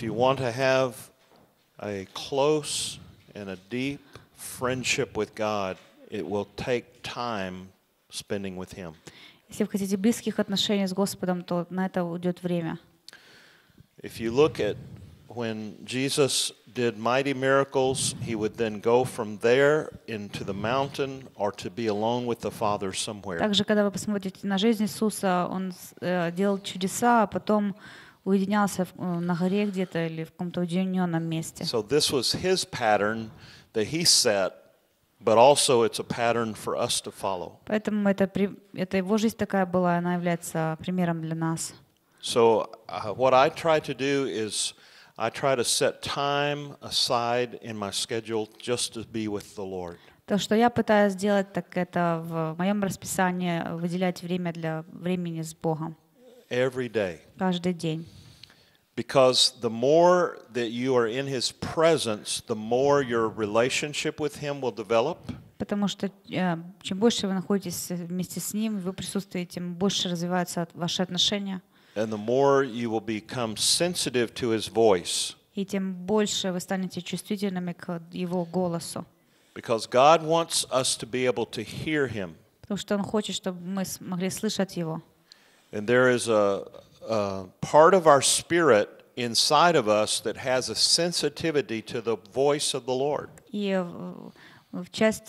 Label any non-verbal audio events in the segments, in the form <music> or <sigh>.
If you want to have a close and a deep friendship with God, it will take time spending with Him. Если вы хотите близких отношений с Господом, то на это уйдет время. If you look at when Jesus did mighty miracles, he would then go from there into the mountain or to be alone with the Father somewhere. Также, когда вы посмотрите на жизнь Иисуса, он э, делал чудеса, а потом уединялся э, на горе где-то или в каком-то уединенном месте. So this was his pattern that he set, but also it's a pattern for us to follow. Поэтому это это его жизнь такая была, она является примером для нас. So uh, what I try to do is I try to set time aside in my schedule just to be with the Lord. То, что я пытаюсь сделать, так это в моем расписании выделять время для времени с Богом. every Because the more that you are in his presence, the more your relationship with him will develop. Потому что uh, чем больше вы находитесь вместе с ним, вы присутствуете, тем больше развиваются ваши отношения. And the more you will become sensitive to his voice. И тем больше вы станете чувствительными к его голосу. Because God wants us to be able to hear him. Потому что он хочет, чтобы мы смогли слышать его. And there is a, a part of our spirit inside of us that has a sensitivity to the voice of the Lord.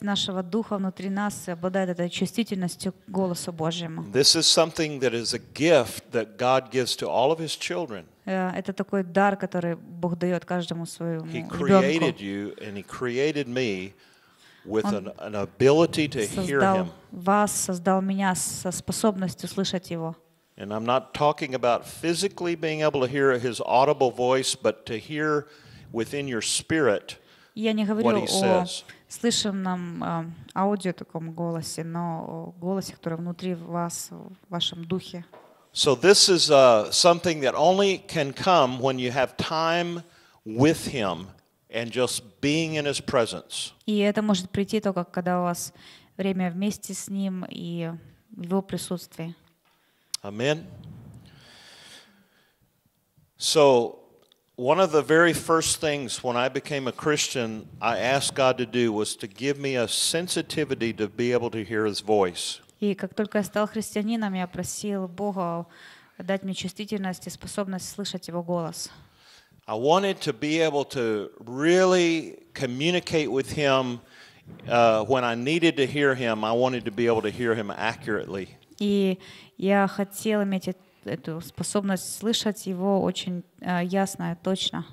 нашего духа внутри нас обладает к голосу Божьему. This is something that is a gift that God gives to all of His children. Э, это такой дар, который Бог дает каждому своему He created you and He created me with an, ability to hear Him. Вас создал меня со способностью слышать Его. And I'm not talking about physically being able to hear his audible voice, but to hear within your spirit what he says. э, аудио таком голосе, но о голосе, который внутри вас, в вашем духе. So this is uh, something that only can come when you have time with him and just being in his presence. И это может прийти только когда у вас время вместе с ним и в его присутствии. Amen. So, one of the very first things when I became a Christian, I asked God to do was to give me a sensitivity to be able to hear His voice. И как только я стал христианином, я просил Бога дать мне чувствительность и способность слышать Его голос. I wanted to be able to really communicate with Him uh, when I needed to hear Him. I wanted to be able to hear Him accurately. И я хотела иметь эту способность слышать его очень э, ясно и точно.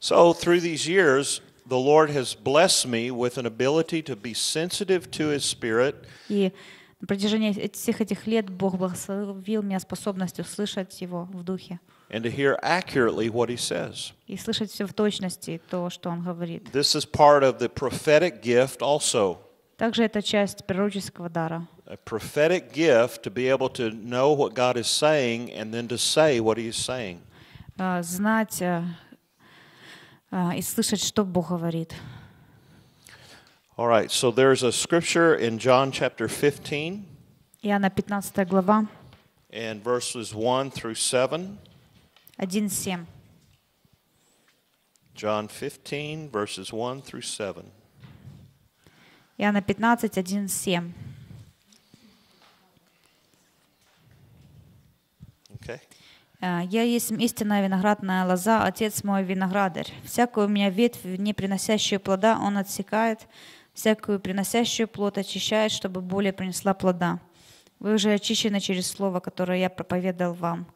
So through these years, the Lord has blessed me with an ability to be sensitive to His Spirit. И на протяжении всех этих лет Бог благословил меня способностью слышать Его в Духе. And to hear accurately what He says. И слышать все в точности то, что Он говорит. This is part of the prophetic gift also. Также это часть пророческого дара. a prophetic gift to be able to know what God is saying and then to say what He is saying. Знать э, и слышать, что Бог говорит. All right, so there's a scripture in John chapter 15. Иоанна 15 глава. And verses 1 through 7. 1-7. John 15, verses 1 through 7. Иоанна 15, 1-7. Okay. Э, я есть истинная виноградная лоза, Отец мой виноградарь. Всякую у меня ветвь, не приносящую плода, Он отсекает. Всякую приносящую плод очищает, чтобы более принесла плода. Вы уже очищены через слово, которое я проповедал вам.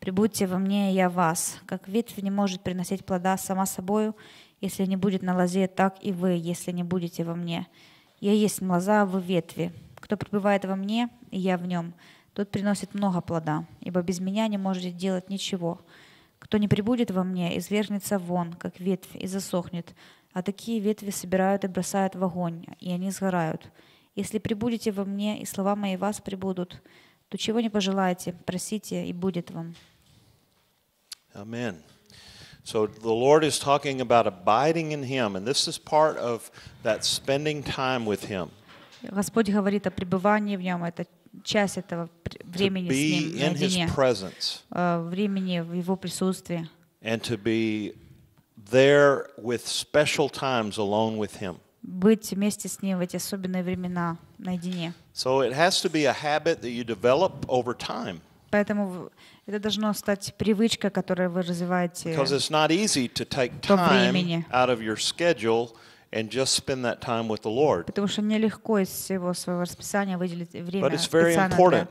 Прибудьте во мне, я вас. Как ветвь не может приносить плода сама собою, если не будет на лозе, так и вы, если не будете во мне. Я есть лоза, а вы ветви. Кто пребывает во мне, и я в нем — тот приносит много плода, ибо без меня не можете делать ничего. Кто не прибудет во мне, извергнется вон, как ветвь, и засохнет. А такие ветви собирают и бросают в огонь, и они сгорают. Если прибудете во мне, и слова мои вас прибудут, то чего не пожелаете, просите, и будет вам. Amen. So the Lord is talking about abiding in Him, and this is part of that spending time with Him. Господь говорит о пребывании в нем. Это час этого времени с Ним наедине, времени в Его присутствии. And to be there with special times alone with Him. Быть вместе с Ним в эти особенные времена наедине. So it has to be a habit that you develop over time. Поэтому это должно стать привычкой, которую вы развиваете. Because it's not easy to take time out of your schedule and just spend that time with the Lord. Потому что мне легко из всего своего расписания выделить время But it's very important.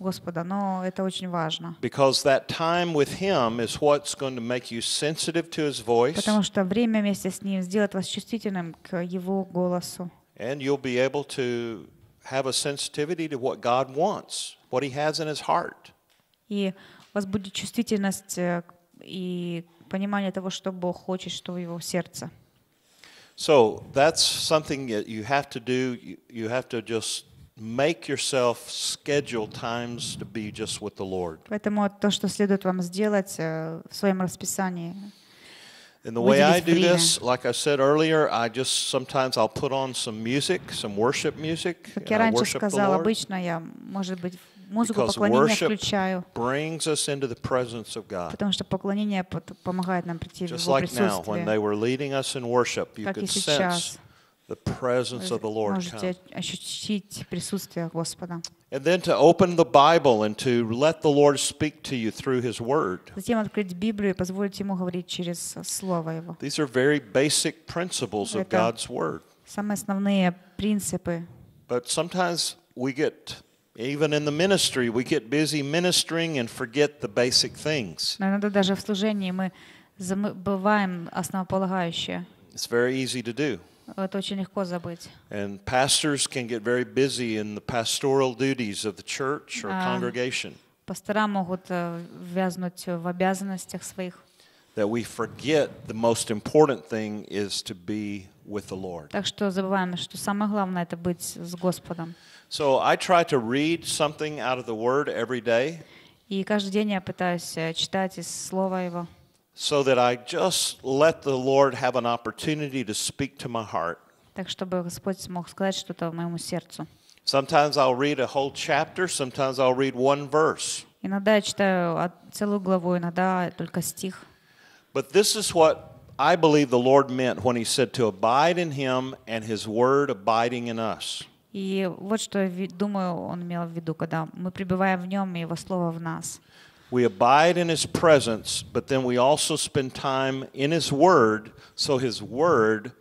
Господа, но это очень важно. Because that time with him is what's going to make you sensitive to his voice. Потому что время вместе с ним сделает вас чувствительным к его голосу. And you'll be able to have a sensitivity to what God wants, what he has in his heart. И у вас будет чувствительность э, и понимание того, что Бог хочет, что в его сердце. So that's something that you have to do. You, you have to just make yourself schedule times to be just with the Lord. Поэтому то, что следует вам сделать э, в своем расписании, and the way I do this, like I said earlier, I just sometimes I'll put on some music, some worship music. Как я раньше сказала, обычно я, может быть, Музыку поклонения включаю. Brings us into the presence of God. Потому что поклонение помогает нам прийти в Его присутствие. Just like now, when they were leading us in worship, you could sense the presence of the Lord можете ощутить присутствие Господа. And then to open the Bible and to let the Lord speak to you through His Word. Затем открыть Библию и позволить Ему говорить через Слово Его. These are very basic principles of God's Word. Самые основные принципы. But sometimes we get even in the ministry, we get busy ministering and forget the basic things. Иногда даже в служении мы забываем основополагающее. It's very easy to do. Это очень легко забыть. And pastors can get very busy in the pastoral duties of the church or congregation. Пастора могут э, в обязанностях своих. That we forget the most important thing is to be with the Lord. Так что забываем, что самое главное это быть с Господом. So I try to read something out of the Word every day. И каждый день я пытаюсь э, читать из слова его. So that I just let the Lord have an opportunity to speak to my heart. Так чтобы Господь смог сказать что-то моему сердцу. Sometimes I'll read a whole chapter, sometimes I'll read one verse. Иногда я читаю целую главу, иногда только стих. But this is what I believe the Lord meant when he said to abide in him and his word abiding in us. И вот что я думаю, он имел в виду, когда мы пребываем в нем и его слово в нас. We abide in his presence, but then we also spend time in his word, so his word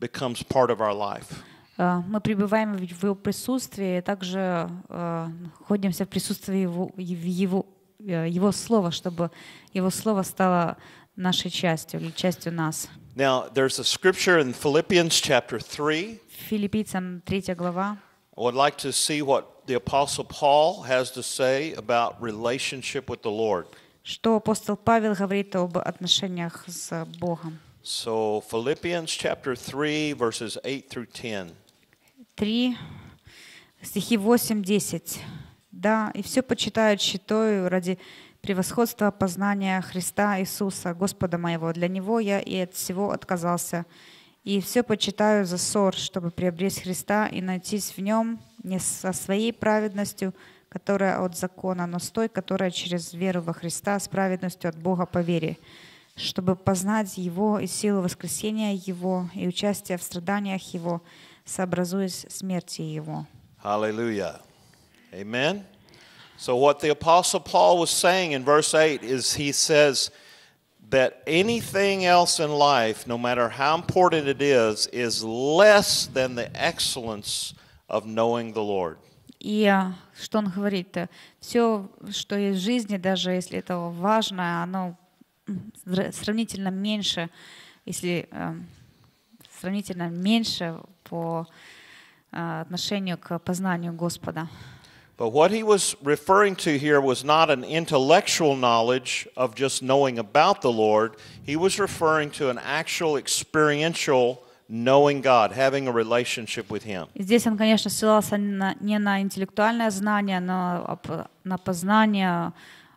becomes part of our life. Э, мы пребываем в его присутствии, также э, находимся в присутствии его, его, э, его слова, чтобы его слово стало нашей частью или частью нас. Now, there's a scripture in Philippians chapter 3. Филиппийцам 3 глава. I would like to see what the apostle Paul has to say about relationship with the Lord. Что апостол Павел говорит об отношениях с Богом. So Philippians chapter 3 verses 8 through 10. 3 стихи 8-10. Да, и все почитают щитою ради превосходство познания Христа Иисуса, Господа моего. Для Него я и от всего отказался, и все почитаю за ссор, чтобы приобрести Христа и найтись в Нем не со своей праведностью, которая от закона, но с той, которая через веру во Христа, с праведностью от Бога по вере, чтобы познать Его и силу воскресения Его и участие в страданиях Его, сообразуясь смерти Его. Аллилуйя. Аминь. So, what the Apostle Paul was saying in verse 8 is he says that anything else in life, no matter how important it is, is less than the excellence of knowing the Lord. Yeah, что он говорит? Все, что есть в жизни, даже если это важно, оно сравнительно меньше, если сравнительно меньше по отношению к познанию Господа. But what he was referring to here was not an intellectual knowledge of just knowing about the Lord. He was referring to an actual experiential knowing God, having a relationship with Him. Здесь он, конечно, ссылался на, не на интеллектуальное знание, но на познание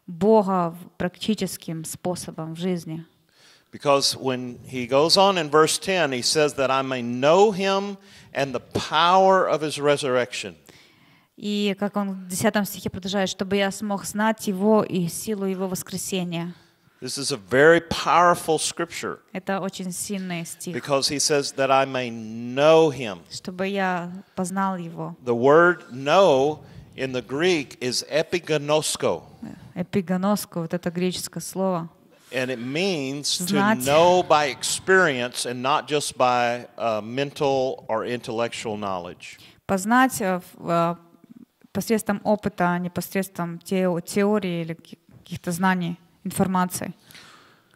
Бога практическим способом в жизни. Because when he goes on in verse 10, he says that I may know him and the power of his resurrection. И как он в 10 стихе продолжает, чтобы я смог знать его и силу его воскресения. This is a very powerful scripture. Это очень сильный стих. Because he says that I may know him. Чтобы я познал его. The word know in the Greek is epigenosko. Эпигоноско, вот это греческое слово. And it means to know by experience and not just by uh, mental or intellectual knowledge. Познать посредством опыта, а не посредством теории или каких-то знаний, информации.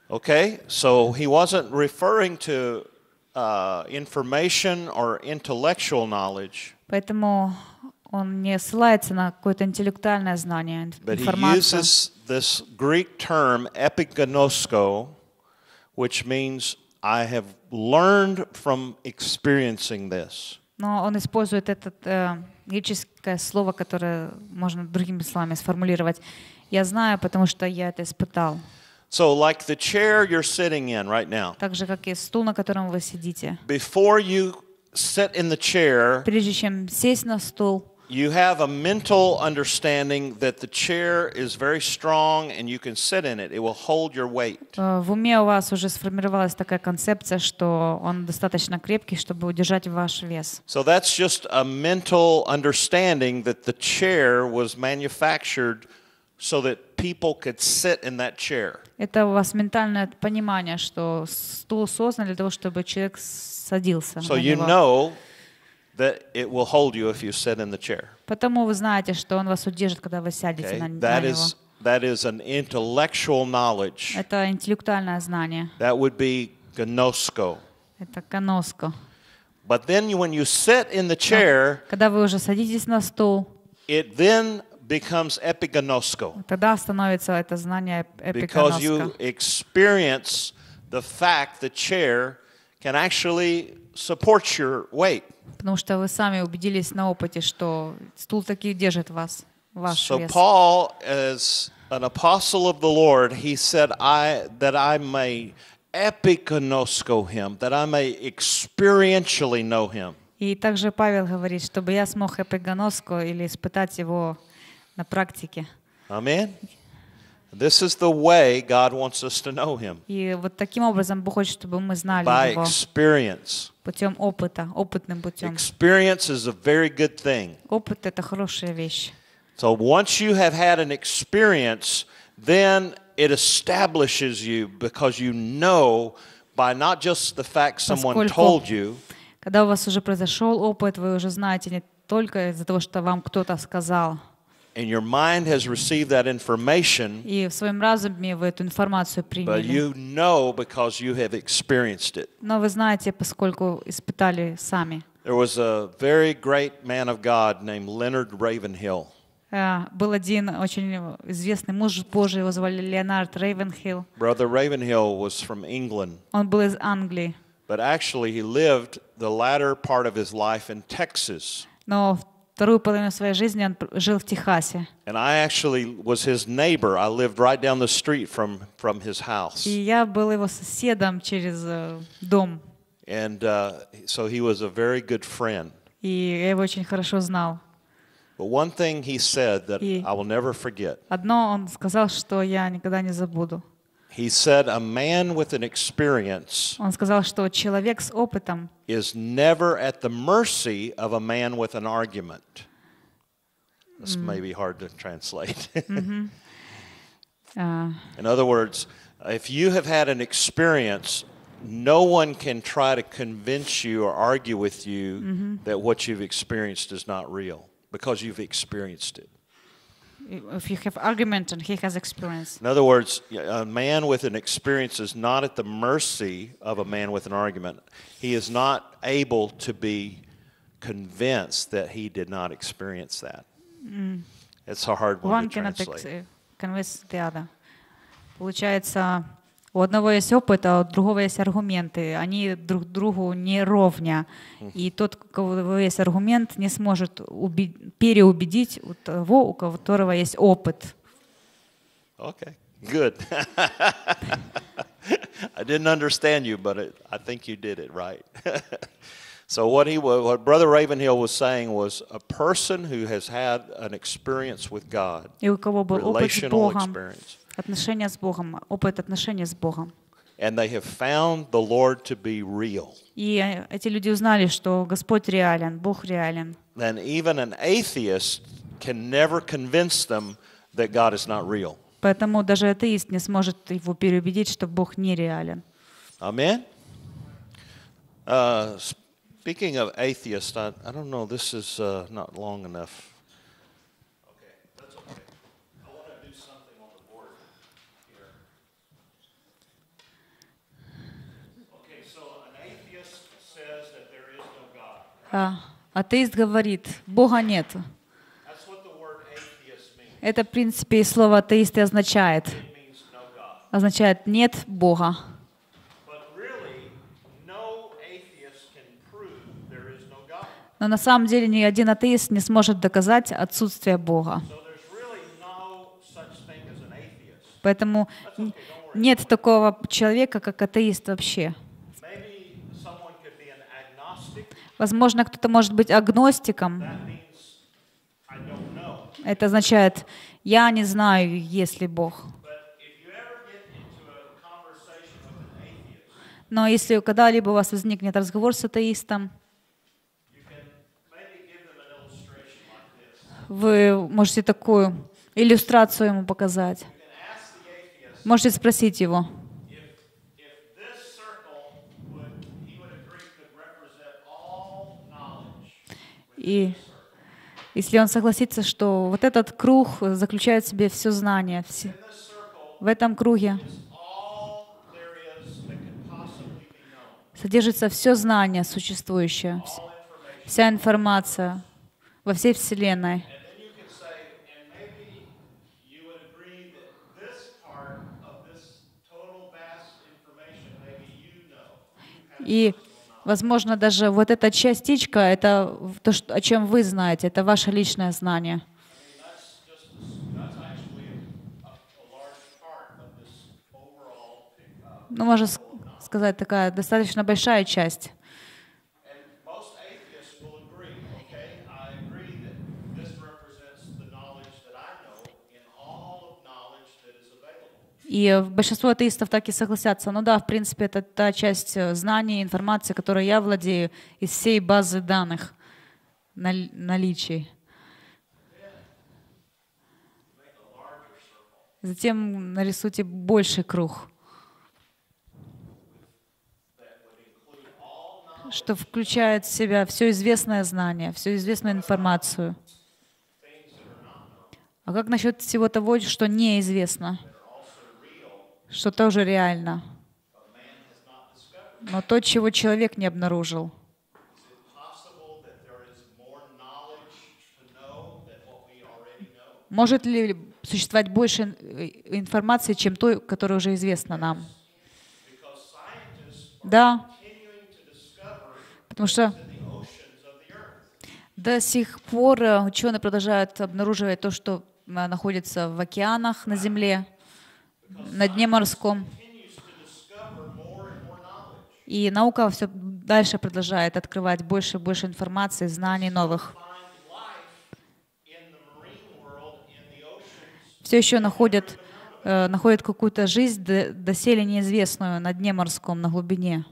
Okay, so he wasn't referring to uh, information or intellectual knowledge. Поэтому он не ссылается на какое-то интеллектуальное знание, информацию. But he uses this Greek term epigenosko, which means I have learned from experiencing this. Но он использует этот э, греческое слово, которое можно другими словами сформулировать. Я знаю, потому что я это испытал. So, like the chair you're sitting in right now. Так же, как и стул, на котором вы сидите. Before you sit in the chair. Прежде чем сесть на стул. you have a mental understanding that the chair is very strong and you can sit in it. It will hold your weight. Э, в уме у вас уже сформировалась такая концепция, что он достаточно крепкий, чтобы удержать ваш вес. So that's just a mental understanding that the chair was manufactured so that people could sit in that chair. Это у вас ментальное понимание, что стул создан для того, чтобы человек садился. So you know that it will hold you if you sit in the chair. Потому вы знаете, что он вас удержит, когда вы сядете на, него. That is that is an intellectual knowledge. Это интеллектуальное знание. That would be gnosko. Это гноско. But then when you sit in the chair, когда вы уже садитесь на стул, it then becomes epigenosko. Тогда становится это знание Because you experience the fact the chair can actually support your weight. Потому что вы сами убедились на опыте, что стул таки держит вас, ваш so вес. Paul, as an apostle of the Lord, he said, I, that I may epikonosko him, that I may experientially know him. И также Павел говорит, чтобы я смог эпигоноско или испытать его на практике. Аминь. This is the way God wants us to know Him. И вот таким образом Бог хочет, чтобы мы знали By Его. Experience. путем опыта, опытным путем. Experience is a very good thing. Опыт это хорошая вещь. So once you have had an experience, then it establishes you because you know by not just the fact someone told you. Когда у вас уже произошел опыт, вы уже знаете не только из-за того, что вам кто-то сказал. And your mind has received that information. И в своем разуме вы эту информацию приняли. But you know because you have experienced it. Но вы знаете, поскольку испытали сами. There was a very great man of God named Leonard Ravenhill. Э, был один очень известный муж Божий, его звали Леонард Рейвенхилл. Brother Ravenhill was from England. Он был из Англии. But actually he lived the latter part of his life in Texas. Но Вторую половину своей жизни он жил в Техасе. And I actually was his neighbor. I lived right down the street from from his house. И я был его соседом через дом. And uh, so he was a very good friend. И я его очень хорошо знал. But one thing he said that I will never forget. Одно он сказал, что я никогда не забуду. He said a man with an experience Он сказал, что человек с опытом is never at the mercy of a man with an argument. This mm. may be hard to translate. <laughs> Mm-hmm. Uh. In other words, if you have had an experience, no one can try to convince you or argue with you mm-hmm. that what you've experienced is not real because you've experienced it if you have argument and he has experience. In other words, a man with an experience is not at the mercy of a man with an argument. He is not able to be convinced that he did not experience that. Mm. It's a hard one, one to translate. One cannot uh, convince the other. Получается, У одного есть опыт, а у другого есть аргументы. Они друг другу не ровня. И тот, у кого есть аргумент, не сможет уби- переубедить у того, у которого есть опыт. Okay, good. I didn't understand you, but it, I think you did it right. so what he, what Brother Ravenhill was saying was a person who has had an experience with God, relational experience отношения с Богом, опыт отношений с Богом. And they have found the Lord to be real. И эти люди узнали, что Господь реален, Бог реален. Then even an atheist can never convince them that God is not real. Поэтому даже атеист не сможет его переубедить, что Бог нереален. Amen. Uh, speaking of atheists, I, I don't know, this is uh, not long enough. А, а атеист говорит, Бога нет. Это, в принципе, и слово атеист и означает. Означает нет Бога. Но на самом деле ни один атеист не сможет доказать отсутствие Бога. Поэтому нет такого человека, как атеист вообще. Возможно, кто-то может быть агностиком. Это означает, я не знаю, есть ли Бог. Но если когда-либо у вас возникнет разговор с атеистом, вы можете такую иллюстрацию ему показать. Можете спросить его. И если он согласится, что вот этот круг заключает в себе все знания, все, в этом круге содержится все знание существующее, вся информация во всей Вселенной. И Возможно, даже вот эта частичка, это то, что, о чем вы знаете, это ваше личное знание. Ну, можно сказать, такая достаточно большая часть И большинство атеистов так и согласятся. Ну да, в принципе, это та часть э, знаний, информации, которой я владею из всей базы данных наличий. Затем нарисуйте больший круг, что включает в себя все известное знание, всю известную информацию. А как насчет всего того, что неизвестно? что тоже реально. Но то, чего человек не обнаружил. Может ли существовать больше э, информации, чем той, которая уже известна нам? Да. Потому что до сих пор э, ученые продолжают обнаруживать то, что э, находится в океанах на Земле на дне морском. И наука все дальше продолжает открывать больше и больше информации, знаний новых. Все еще находят, э, находят какую-то жизнь доселе неизвестную на дне морском, на глубине.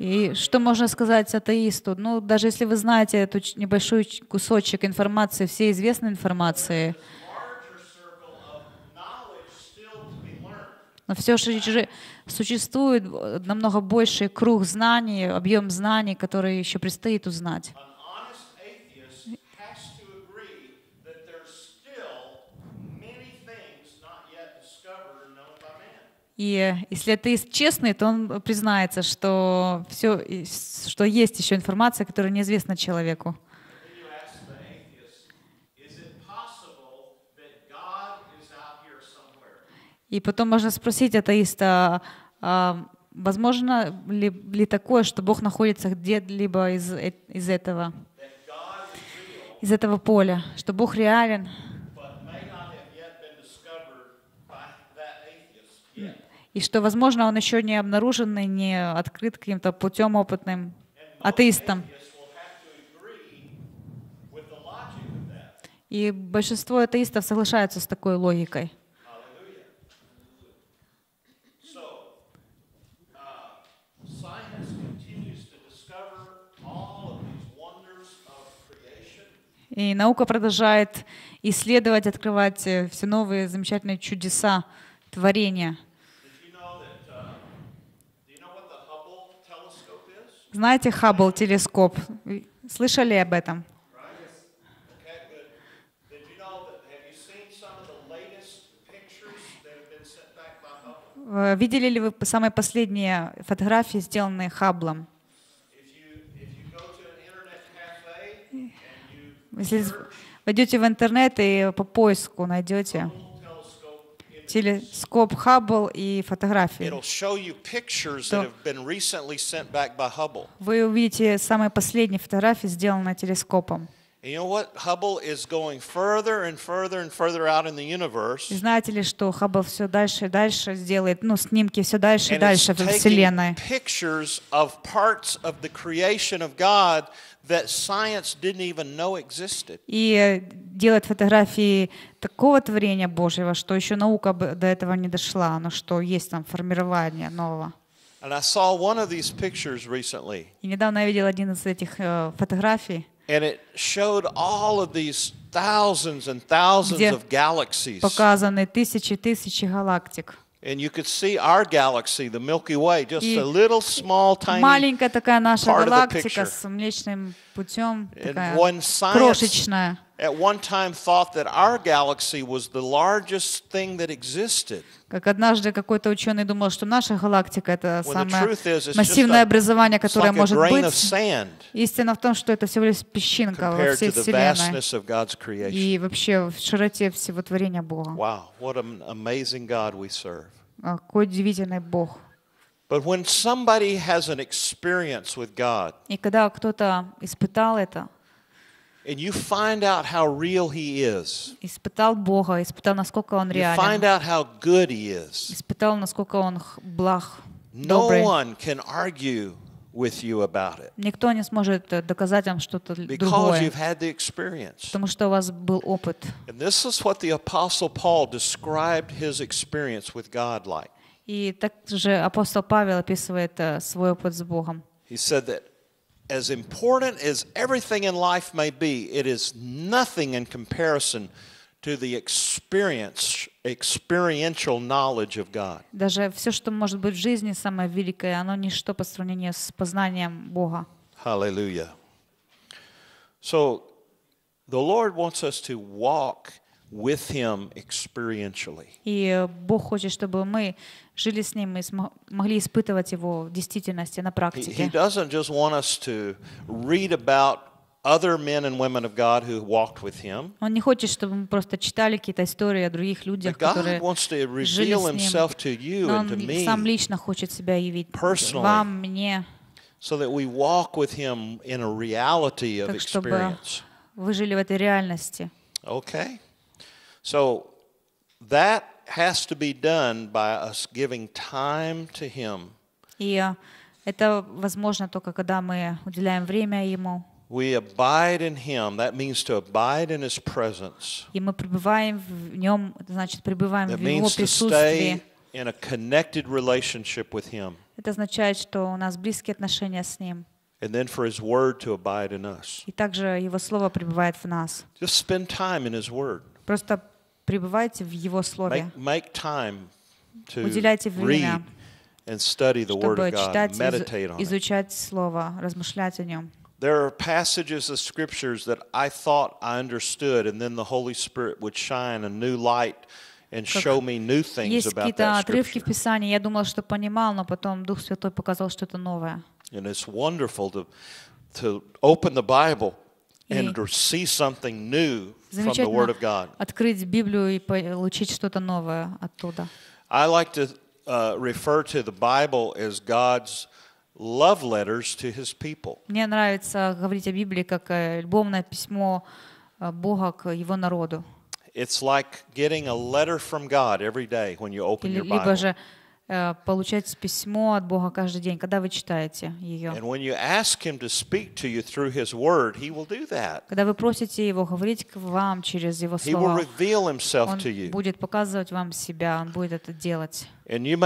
И что можно сказать атеисту? Ну, даже если вы знаете эту небольшой кусочек информации, все известной информации, но все же существует э, намного больший круг знаний, объем знаний, который еще предстоит узнать. И если это честный, то он признается, что, все, что есть еще информация, которая неизвестна человеку. И потом можно спросить атеиста, а, возможно ли, ли такое, что Бог находится где-либо из, э, из этого, из этого поля, что Бог реален. и что, возможно, он еще не обнаружен и не открыт каким-то путем опытным атеистам. И большинство атеистов соглашаются с такой логикой. И наука продолжает исследовать, открывать э, все новые замечательные чудеса творения — Знаете Хаббл телескоп? Слышали об этом? Э, видели ли вы самые последние фотографии, сделанные Хабблом? Если войдете в интернет и по поиску найдете телескоп Хаббл и фотографии. Вы увидите самые последние фотографии, сделанные телескопом. И знаете ли, что Хаббл все дальше и дальше сделает, ну, снимки все дальше и дальше в Вселенной. И делает фотографии такого творения Божьего, что еще наука до этого не дошла, но что есть там формирование нового. И недавно я видел один из этих э, фотографий. And it showed all of these thousands and thousands of galaxies. Показаны тысячи тысячи галактик. And you could see our galaxy, the Milky Way, just a little small tiny маленькая такая наша галактика с Млечным путем, такая крошечная. at one time thought that our galaxy was the largest thing that existed. Как однажды какой-то ученый думал, что наша галактика — это самое массивное образование, которое может быть. Истина в том, что это всего лишь песчинка во всей Вселенной и вообще в широте всего творения Бога. Wow, what an amazing God we serve. А, какой удивительный Бог. But when somebody has an experience with God, и когда кто-то испытал это, And you find out how real he is. Испытал Бога, испытал, насколько он реален. You find out how good he is. Испытал, насколько он благ, No one can argue with you about it. Никто не сможет э, доказать вам что-то другое. You've had the experience. Потому что у вас был опыт. And this is what the apostle Paul described his experience with God like. И также апостол Павел описывает э, свой опыт с Богом. He said that as important as everything in life may be, it is nothing in comparison to the experience, experiential knowledge of God. Даже все, что может быть в жизни самое великое, оно ничто по сравнению с познанием Бога. Hallelujah. So the Lord wants us to walk with Him experientially. И Бог хочет, чтобы мы жили с Ним и могли испытывать Его в действительности, на практике. He doesn't just want us to read about other men and women of God who walked with Him. Он не хочет, чтобы мы просто читали какие-то истории о других людях, которые жили с Ним. Но Он сам лично хочет себя явить вам, мне. So that we walk with Him in a reality of experience. Вы жили в этой реальности. Okay. So that has to be done by us giving time to Him. И э, это возможно только когда мы уделяем время Ему. We abide in Him. That means to abide in His presence. И мы пребываем в Нем, значит пребываем в Его присутствии. In a connected relationship with Him. Это означает, что у нас близкие отношения с Ним. And then for His Word to abide in us. И также Его Слово пребывает в нас. Just spend time in His Word. Просто пребывайте в Его Слове. Make, make Уделяйте время, чтобы читать, из, изучать Слово, размышлять о нем. There are passages of scriptures that I thought I understood, and then the Holy Spirit would shine a new light and show me new things about that scripture. And it's wonderful to to open the Bible and to see something new from the Word of God. Открыть Библию и получить что-то новое оттуда. I like to uh, refer to the Bible as God's love letters to His people. Мне нравится говорить о Библии как любовное письмо э, Бога к Его народу. It's like getting a letter from God every day when you open your Bible. Э, получать письмо от Бога каждый день, когда вы читаете ее. когда вы просите Его говорить к вам через Его Слово, Он будет показывать вам себя, Он будет это делать. И,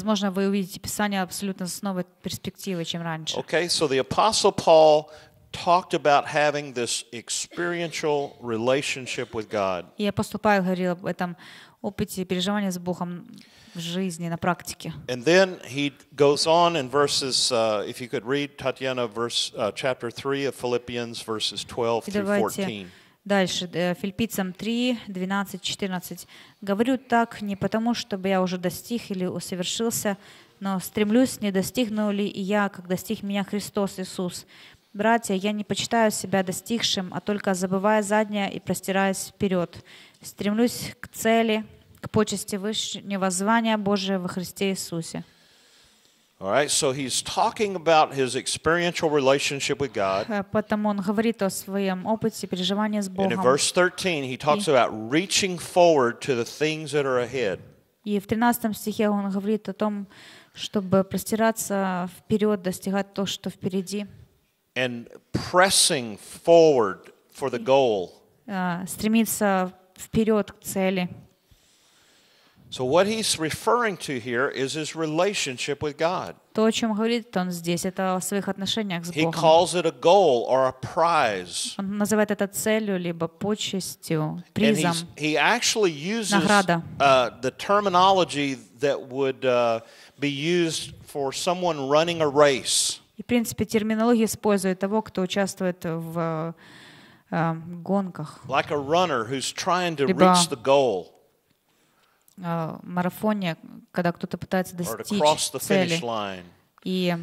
возможно, вы увидите Писание абсолютно с новой перспективы, чем раньше. Okay, so the apostle Paul talked about having this experiential relationship with God. И апостол Павел говорил об этом опыте переживания с Богом в жизни, на практике. And then he goes on in verses, uh, if you could read, Tatiana, verse, uh, chapter 3 of Philippians, verses 12 through 14. Дальше, э, Филиппийцам 3, 12, 14. «Говорю так не потому, чтобы я уже достиг или усовершился, но стремлюсь, не достигну ли я, как достиг меня Христос Иисус, Братья, я не почитаю себя достигшим, а только забывая заднее и простираясь вперед. Стремлюсь к цели, к почести вышнего звания Божия во Христе Иисусе. All right, so he's talking about his experiential relationship with God. Э, Потом он говорит о своем опыте переживания с Богом. And in verse 13, he talks about reaching forward to the things that are ahead. И в 13 стихе он говорит о том, чтобы простираться вперед, достигать то, что впереди. And pressing forward for the goal. So what he's referring to here is his relationship with God. He calls it a goal or a prize. He actually uses Uh, the terminology that would uh, be used for someone running a race. И, в принципе, терминология использует того, кто участвует в э, гонках. Like a runner who's trying to Либо reach the goal. Э, марафоне, когда кто-то пытается достичь цели и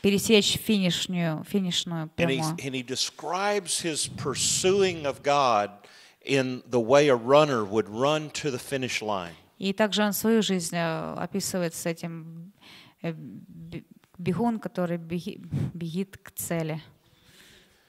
пересечь финишную, финишную прямую. And he, and he describes his pursuing of God in the way a runner would run to the finish line. И также он свою жизнь э, описывает с этим э, бегун, который бегит к цели.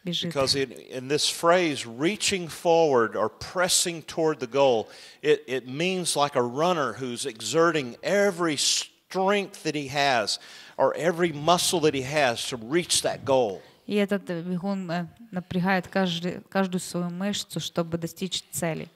Because in, in this phrase, reaching forward or pressing toward the goal, it, it means like a runner who's exerting every strength that he has or every muscle that he has to reach that goal. И этот бегун э, напрягает каждый, каждую свою мышцу, чтобы достичь цели.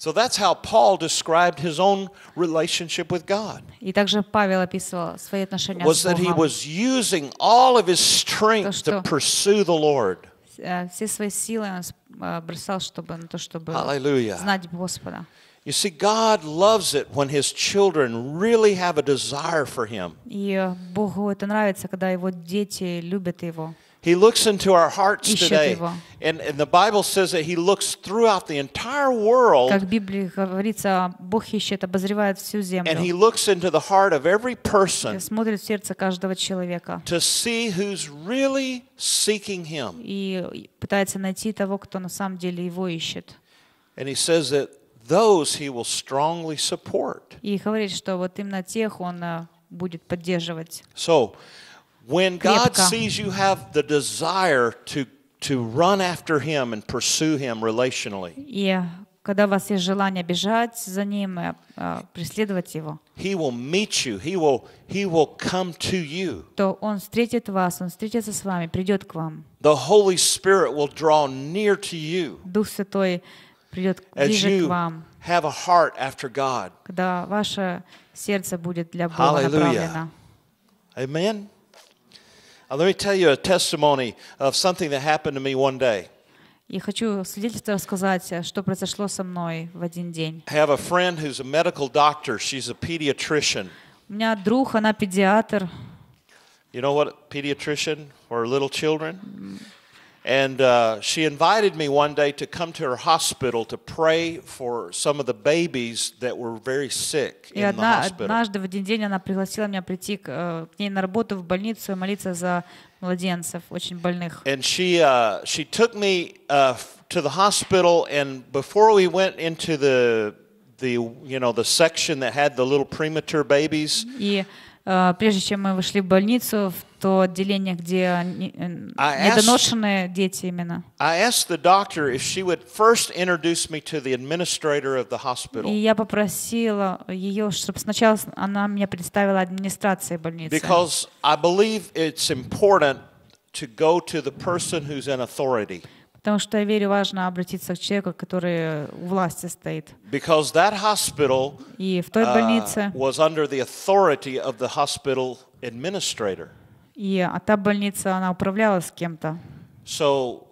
So that's how Paul described his own relationship with God. И также Павел описывал свои отношения was с Богом. that he was using all of his strength to pursue the Lord. Э, все свои силы он э, бросал, чтобы на то, чтобы Hallelujah. знать Господа. You see, God loves it when His children really have a desire for Him. И э, Богу это нравится, когда Его дети любят Его. He looks into our hearts today. And, and the Bible says that he looks throughout the entire world. Как ищет, обозревает всю землю. And he looks into the heart of every person. To see who's really seeking him. И пытается найти того, кто на самом деле его ищет. And he says that those he will strongly support. И говорит, что вот именно тех он э, будет поддерживать. So, when God sees you have the desire to, to run after Him and pursue Him relationally, и когда у вас есть желание бежать за Ним и uh, преследовать Его, He will meet you. He will, he will come to you. то Он встретит вас, Он встретится с вами, придет к вам. The Holy Spirit will draw near to you Дух Святой придет ближе к вам, have a heart after God. когда ваше сердце будет для Бога Hallelujah. направлено. Amen. Uh, let me tell you a testimony of something that happened to me one day. хочу свидетельство рассказать, э, что произошло со мной в один день. I have a friend who's a medical doctor. She's a pediatrician. У меня друг, она педиатр. You know what a pediatrician or little children? And uh, she invited me one day to come to her hospital to pray for some of the babies that were very sick in the hospital. однажды в один день она пригласила меня прийти э, к, ней на работу в больницу и молиться за младенцев очень больных. And she uh, she took me uh, to the hospital, and before we went into the the you know the section that had the little premature babies. Yeah. Э, прежде чем мы вышли в больницу, в то отделение, где э, недоношенные дети именно. И я попросила ее, чтобы сначала она меня представила администрации больницы. Because I believe it's important to go to the person who's in authority. Потому что, я верю, важно обратиться к человеку, который у власти стоит. Because that hospital и в той uh, больнице uh, was under the authority of the hospital administrator. И а та больница, она управлялась кем-то. So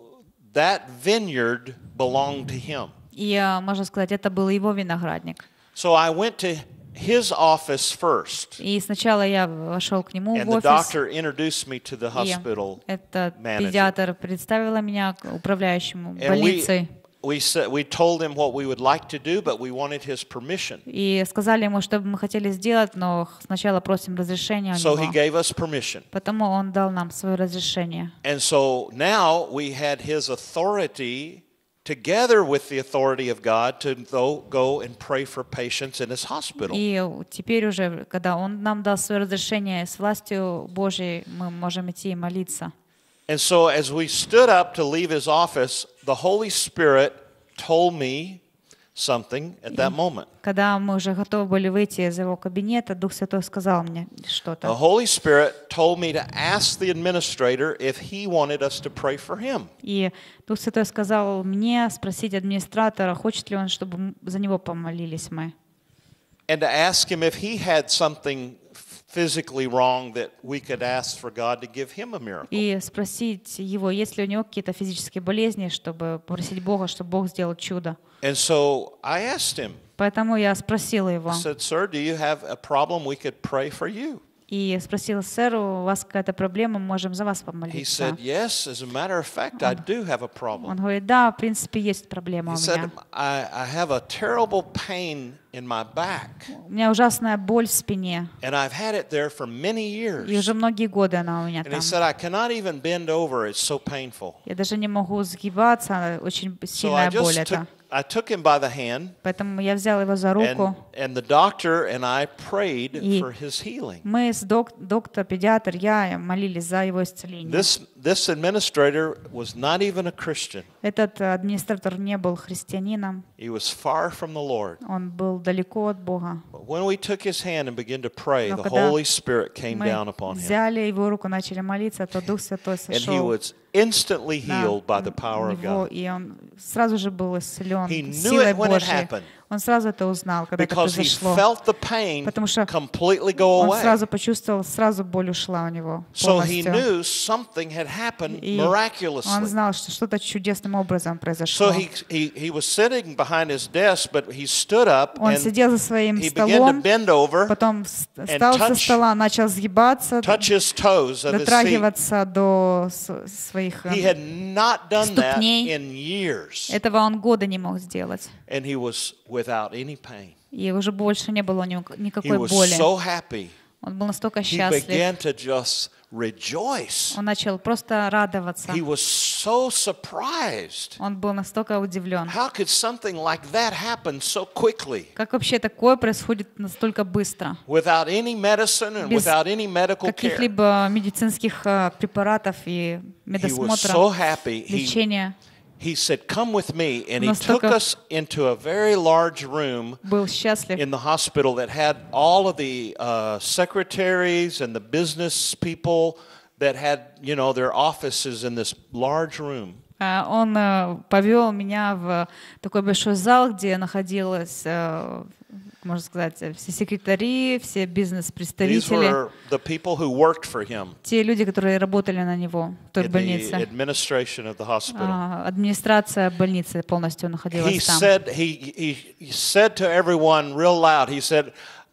that vineyard belonged to him. И а, можно сказать, это был его виноградник. So I went to his office first. И сначала я вошел к нему and в офис. The doctor introduced me to the hospital и этот manager. педиатр представила меня к управляющему and больницей. We, said, we told him what we would like to do, but we wanted his permission. И сказали ему, что мы хотели сделать, но сначала просим разрешения So he gave us permission. Потому он дал нам свое разрешение. And so now we had his authority together with the authority of God to go and pray for patients in his hospital. И теперь уже, когда он нам свое разрешение с властью Божьей, мы можем идти и молиться. And so as we stood up to leave his office, the Holy Spirit told me something at that moment. Когда мы уже готовы были выйти из его кабинета, Дух Святой сказал мне что-то. The Holy Spirit told me to ask the administrator if he wanted us to pray for him. И Дух Святой сказал мне спросить администратора, хочет ли он, чтобы за него помолились мы. And to ask him if he had something physically wrong that we could ask for God to give him a miracle. И спросить его, есть ли у него какие-то физические болезни, чтобы просить Бога, чтобы Бог сделал чудо. And so I asked him. Поэтому я спросила его. I said, "Sir, do you have a problem we could pray for you?" и спросил сэру, у вас какая-то проблема, можем за вас помолиться. Он говорит, да, в принципе, есть проблема у меня. in my back. У меня ужасная боль в спине. And I've had it there for many years. И уже многие годы она у меня там. he said, I cannot even bend over, it's so painful. Я даже не могу сгибаться, очень сильная боль это. I took him by the hand. Поэтому я взял его за руку. And, and the doctor and I prayed for his healing. Мы с док доктор педиатр я молились за его исцеление. This this administrator was not even a Christian. Этот администратор не был христианином. He was far from the Lord. Он был далеко от Бога. But when we took his hand and began to pray, the Holy Spirit came down upon him. мы Взяли его руку, начали молиться, то Дух Святой сошел. And he was instantly healed by the power of God. И он сразу же был исцелен he knew силой it when it happened. Он сразу это узнал, когда это произошло. Потому что он сразу почувствовал, сразу боль ушла у него полностью. И он знал, что что-то чудесным образом произошло. Он сидел за своим столом, потом встал со стола, начал сгибаться, дотрагиваться до своих эм, ступней. Этого он года не мог сделать without any pain. И уже больше не было у него никакой боли. so happy. Он был настолько счастлив. He began to just rejoice. Он начал просто радоваться. He was so surprised. Он был настолько удивлен. How could something like that happen so quickly? Как вообще такое происходит настолько быстро? Without any medicine and Без without any medical каких-либо медицинских э, препаратов и медосмотра, he was so happy. лечения. He He said, "Come with me," and he took us into a very large room in the hospital that had all of the uh, secretaries and the business people that had, you know, their offices in this large room. Он э, повел меня в такой большой зал, где находилось э, можно сказать, э, все секретари, все бизнес-представители, те люди, которые работали на него в той больнице, а, администрация больницы полностью находилась там.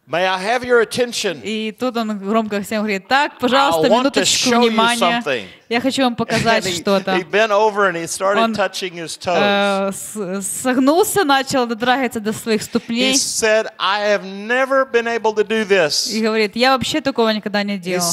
May I have your attention? И тут он громко всем говорит, так, пожалуйста, минуточку внимания. Я хочу вам показать что-то. Он э, согнулся, начал дотрагиваться до своих ступней. И говорит, я вообще такого никогда не делал.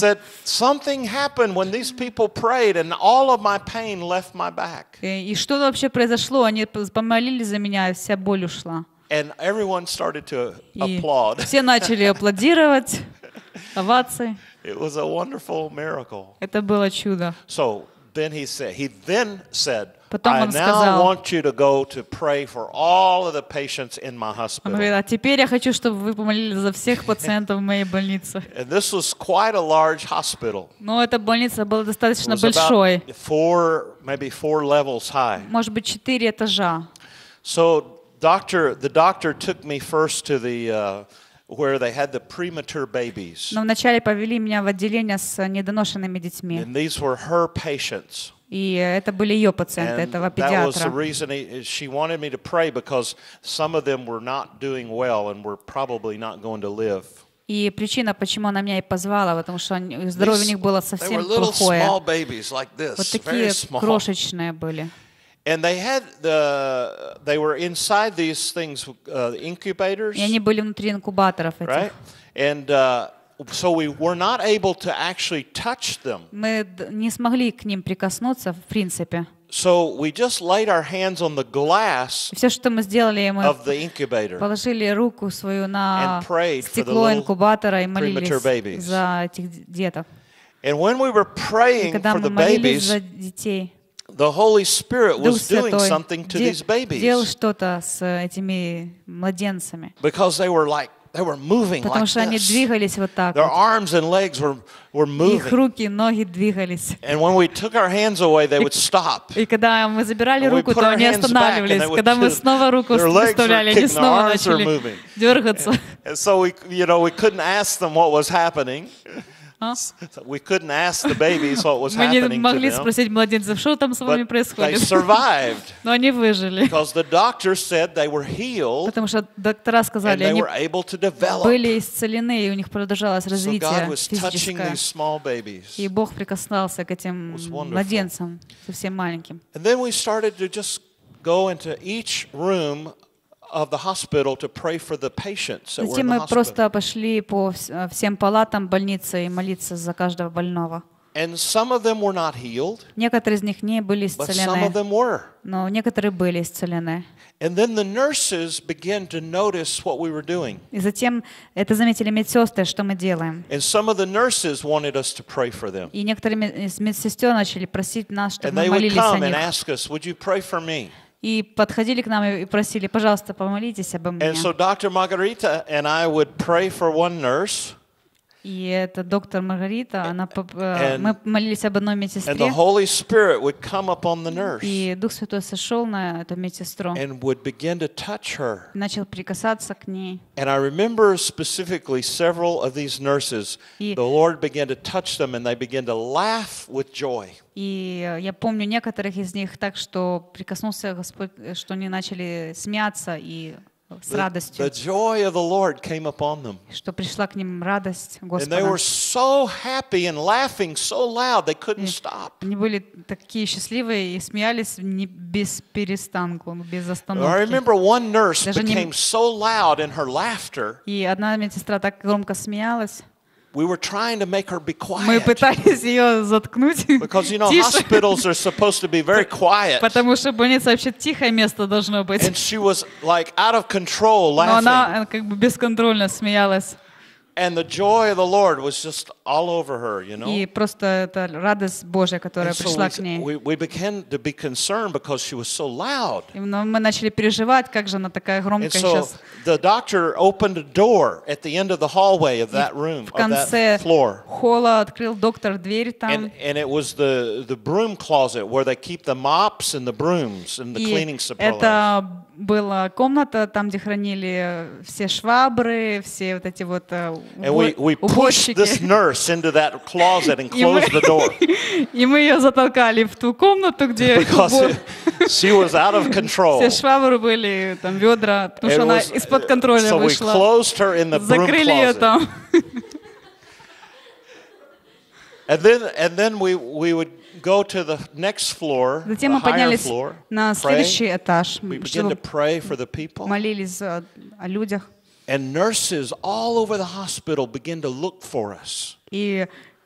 И что вообще произошло? Они помолились за меня, вся боль ушла. And everyone started to И applaud. все начали аплодировать, <laughs> овации. It was a wonderful miracle. Это было чудо. So then he said, he then said, Потом I now сказал, want you to go to pray for all of the patients in my hospital. теперь я хочу, чтобы вы помолились за всех пациентов моей <laughs> And this was quite a large hospital. Но эта больница была It was about four, maybe four levels high. может быть, четыре этажа. So doctor, the doctor took me first to the uh, where they had the premature babies. Но вначале повели меня в отделение с э, недоношенными детьми. And these were her patients. И это были ее пациенты, этого педиатра. That was the reason she wanted me to pray because some of them were not doing well and were probably not going to live. И причина, почему она меня и позвала, потому что здоровье у них было совсем плохое. Babies, like this, вот такие крошечные были. And they had the, they were inside these things, uh, the incubators. И они были внутри инкубаторов этих. Right? And uh, so we were not able to actually touch them. Мы не смогли к ним прикоснуться, в принципе. So we just laid our hands on the glass Все, что мы сделали, мы of the incubator положили руку свою на стекло инкубатора и молились за этих деток. And when we were praying for the babies, the Holy Spirit was doing something to these babies. Э, because they were like They were moving Потому like что они двигались вот Their arms and legs were, were moving. руки, And when we took our hands away, they would stop. And И когда мы забирали руку, то они останавливались. Когда мы снова руку выставляли, они снова начали дергаться. <laughs> And so we, you know, we couldn't ask them what was happening. А? <laughs> We couldn't ask the babies what was <laughs> Мы не могли спросить младенцев, что там с вами происходит. <laughs> Но они выжили. Потому что доктора сказали, они были исцелены, и у них продолжалось развитие физическое. И Бог прикоснулся к этим младенцам, совсем маленьким. go into each room of the hospital to pray for the patients that were in the hospital. Э, and some of them were not healed. Некоторые из них не были исцелены. But some of them were. Но некоторые были исцелены. And then the nurses began to notice what we were doing. И затем это заметили медсестры, что мы делаем. And some of the nurses wanted us to pray for them. И некоторые медсестер начали просить нас, чтобы мы молились о них. And they would come and ask us, "Would you pray for me?" и подходили к нам и просили, пожалуйста, помолитесь обо мне. And so Dr. Margarita and I would pray for one nurse. И это доктор Маргарита, э, она э, and, мы молились об одной медсестре. И Дух Святой сошел на эту медсестру. And would begin to touch her. Начал прикасаться к ней. And I remember specifically several of these nurses. The Lord began to touch them and they began to laugh with joy. И э, я помню некоторых из них так, что прикоснулся Господь, что они начали смеяться и с радостью. The joy of the Lord came upon them. Что пришла к ним радость Господа. And they were so happy and laughing so loud they couldn't stop. Они были такие счастливые и смеялись не без перестанку, без остановки. I remember one nurse became so loud in her laughter. И одна медсестра так громко смеялась. We were trying to make her be quiet. Мы пытались ее заткнуть. Because you know hospitals are supposed to be very quiet. Потому что больница вообще тихое место должно быть. And she was like out of control laughing. Но она э, как бы бесконтрольно смеялась. And the joy of the Lord was just all over her, you know. И просто эта радость Божья, которая пришла к ней. We, we began to be concerned because she was so loud. И мы начали переживать, как же она такая громкая сейчас. The doctor opened a door at the end of the hallway of that room, of that floor. Холла открыл доктор дверь там. And, and it was the the broom closet where they keep the mops and the brooms and the cleaning supplies. Это была комната там, где хранили все швабры, все вот эти вот э, and we, we pushed this nurse into that closet and <laughs> closed the door. <laughs> <laughs> Because she was out of control. Все швабры были, там ведра, потому что она из-под контроля вышла. So we closed her in the broom closet. And then, and then we, we would go to the next floor, Затем мы поднялись pray. We begin to pray for the people and nurses all over the hospital begin to look for us.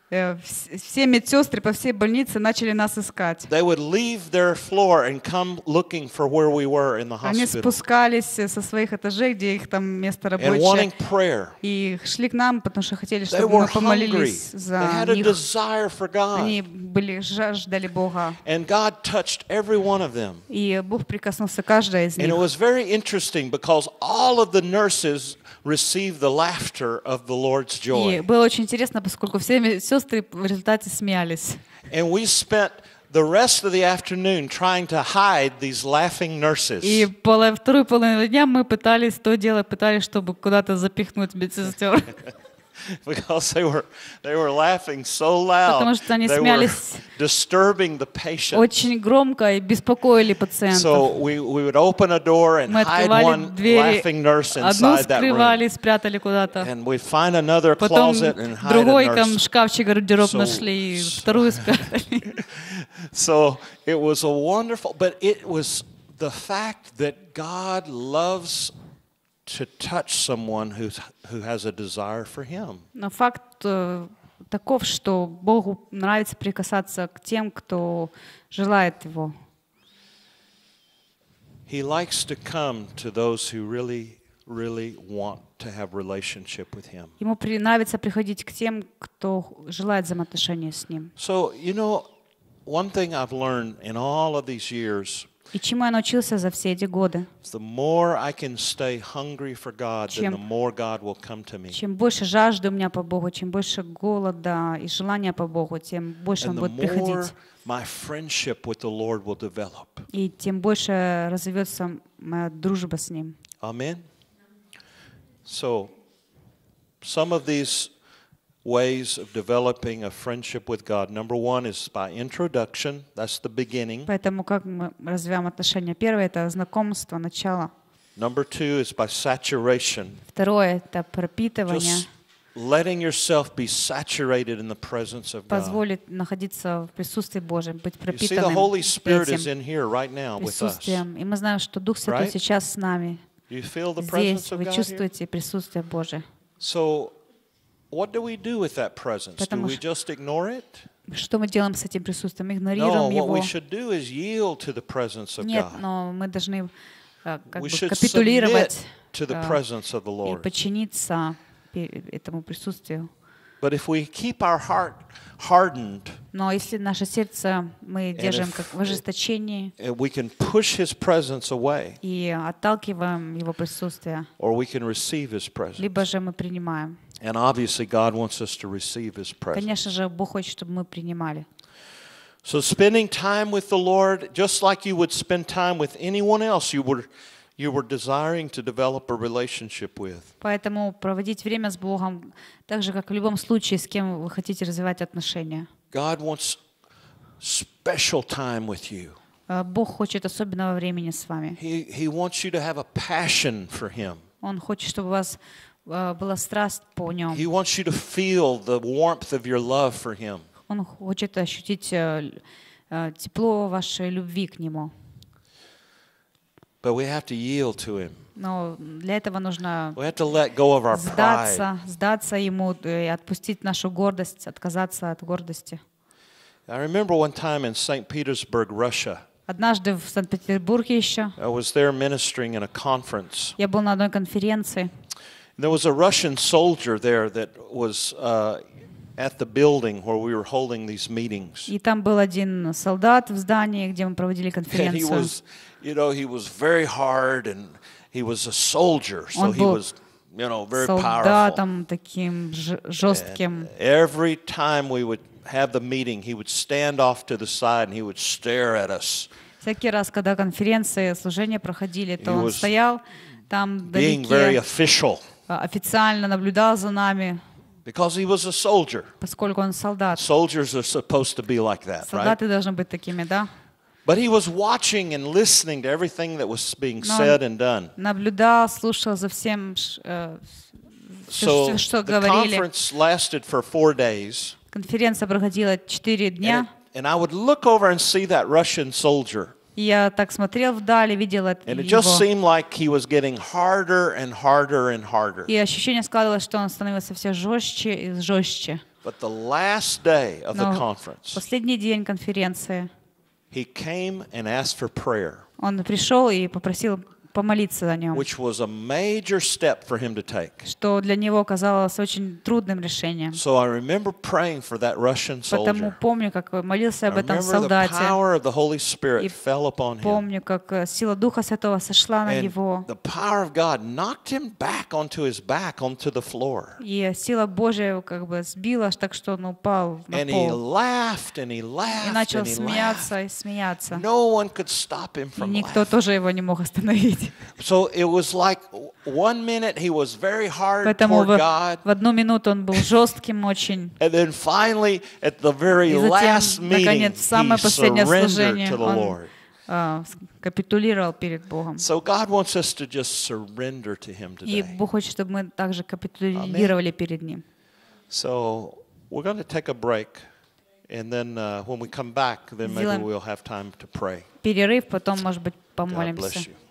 Э, все медсестры по всей больнице начали нас искать. Они спускались э, со своих этажей, где их там место рабочее, и шли к нам, потому что хотели, чтобы мы помолились за них. Они были жаждали Бога. И Бог прикоснулся к каждой из них. And it was very interesting because all of the receive the laughter of the Lord's joy. И было очень интересно, поскольку все сестры в результате смеялись. And we spent the rest of the afternoon trying to hide these laughing nurses. И вторую половину дня мы пытались то дело, пытались, чтобы куда-то запихнуть медсестер. <laughs> because they were, they were laughing so loud. Потому что они they смеялись. Were <laughs> disturbing the patient. Очень громко и беспокоили пациентов. So we, we would open a door and Мы hide one двери, laughing nurse inside that room. скрывали, спрятали куда-то. And we find another Потом closet and hide другой a там шкафчик гардероб so, нашли, вторую спрятали. <laughs> so it was a wonderful, but it was the fact that God loves to touch someone who who has a desire for Him. Но факт э, таков, что Богу нравится прикасаться к тем, кто желает Его. He likes to come to those who really, really want to have relationship with Him. Ему нравится приходить к тем, кто желает взаимоотношения с Ним. So, you know, one thing I've learned in all of these years – И чему я научился за все эти годы? Чем, больше жажды у меня по Богу, чем больше голода и желания по Богу, тем больше And Он будет приходить. My friendship with the Lord will develop. И тем больше развивается моя дружба с Ним. Аминь. So, some of these ways of developing a friendship with God. Number one is by introduction. That's the beginning. Поэтому как мы развиваем отношения? Первое это знакомство, начало. Number two is by saturation. Второе это пропитывание. Just letting yourself be saturated in the presence of God. Позволит находиться в присутствии Божьем, быть пропитанным. You see, the Holy Spirit is in here right now with us. И мы знаем, что Дух Святой right? сейчас с нами. You feel the presence of God Здесь вы чувствуете присутствие Божье. So what do we do with that presence? Do we just ignore it? Что мы делаем с этим присутствием? Игнорируем no, его? What we should do is yield to the presence of Нет, God. но мы должны uh, как бы капитулировать to и подчиниться этому присутствию. But if we keep our heart hardened, но если наше сердце мы держим как в ожесточении, we can push His presence away, и отталкиваем Его присутствие, or we can receive His presence. либо же мы принимаем. And obviously God wants us to receive his presence. Конечно же, Бог хочет, чтобы мы принимали. So spending time with the Lord, just like you would spend time with anyone else you were you were desiring to develop a relationship with. Поэтому проводить время с Богом, так же как в любом случае, с кем вы хотите развивать отношения. God wants special time with you. Бог хочет особенного времени с вами. He, he wants you to have a passion for him. Он хочет, чтобы у вас А, была страсть по нем. He wants you to feel the warmth of your love for him. Он хочет ощутить э, э, тепло вашей любви к нему. But we have to yield to him. Но для этого нужно сдаться, сдаться ему э, и отпустить нашу гордость, отказаться от гордости. I remember one time in St. Petersburg, Russia. Однажды в Санкт-Петербурге еще. I was there ministering in a conference. Я был на одной конференции. There was a Russian soldier there that was uh, at the building where we were holding these meetings. И там был один солдат в здании, где мы проводили конференцию. And he was, you know, he was very hard and he was a soldier, so he was you know, very солдатом powerful. таким жестким. And every time we would have the meeting, he would stand off to the side and he would stare at us. Всякий раз, когда конференции, служения проходили, то он стоял там вдалеке. Being very official. Э, официально наблюдал за нами. Because he was a soldier. Поскольку он солдат. Soldiers are supposed to be like that, Солдаты right? должны быть такими, да? But he was watching and listening to everything that was being said and done. Наблюдал, слушал за всем, э, so что the conference lasted for four days. Конференция проходила четыре дня. And I would look over and see that Russian soldier. Я так смотрел вдали, видел это. And И ощущение складывалось, что он становился все жестче и жестче. But the last day of the conference. Последний день конференции. He came and asked for prayer. Он пришел и попросил помолиться о нем, which was a major step for him to take. что для него казалось очень трудным решением. So I remember praying for that Russian soldier. Потому помню, как молился об этом солдате. The power of the Holy Spirit и fell upon him. помню, как сила Духа Святого сошла на него. The power of God knocked him back onto his back, onto the floor. И сила Божья его как бы сбила, так что он упал на and пол. He laughed, and he laughed, и начал and he смеяться laughed. и смеяться. No one could stop him from Никто laughing. тоже его не мог остановить. So it was like one minute he was very hard Поэтому toward в, God. в одну минуту он был жестким очень. And then finally, at the very затем, last meeting, наконец, самое последнее служение, он Uh, капитулировал перед Богом. So God wants us to just surrender to Him today. И Бог хочет, чтобы мы также капитулировали Amen. перед Ним. So we're going to take a break, and then uh, when we come back, then maybe we'll have time to pray. Перерыв, потом, может быть, помолимся. God bless you.